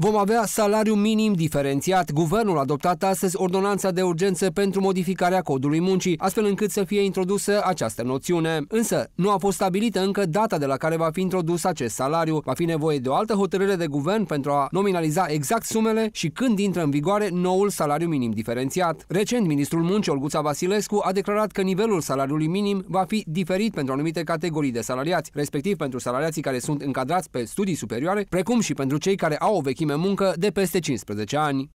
Vom avea salariu minim diferențiat. Guvernul a adoptat astăzi ordonanța de urgență pentru modificarea codului muncii, astfel încât să fie introdusă această noțiune. Însă, nu a fost stabilită încă data de la care va fi introdus acest salariu. Va fi nevoie de o altă hotărâre de guvern pentru a nominaliza exact sumele și când intră în vigoare noul salariu minim diferențiat. Recent, ministrul muncii Olguța Vasilescu a declarat că nivelul salariului minim va fi diferit pentru anumite categorii de salariați, respectiv pentru salariații care sunt încadrați pe studii superioare, precum și pentru cei care au o vechime vechime muncă de peste 15 ani.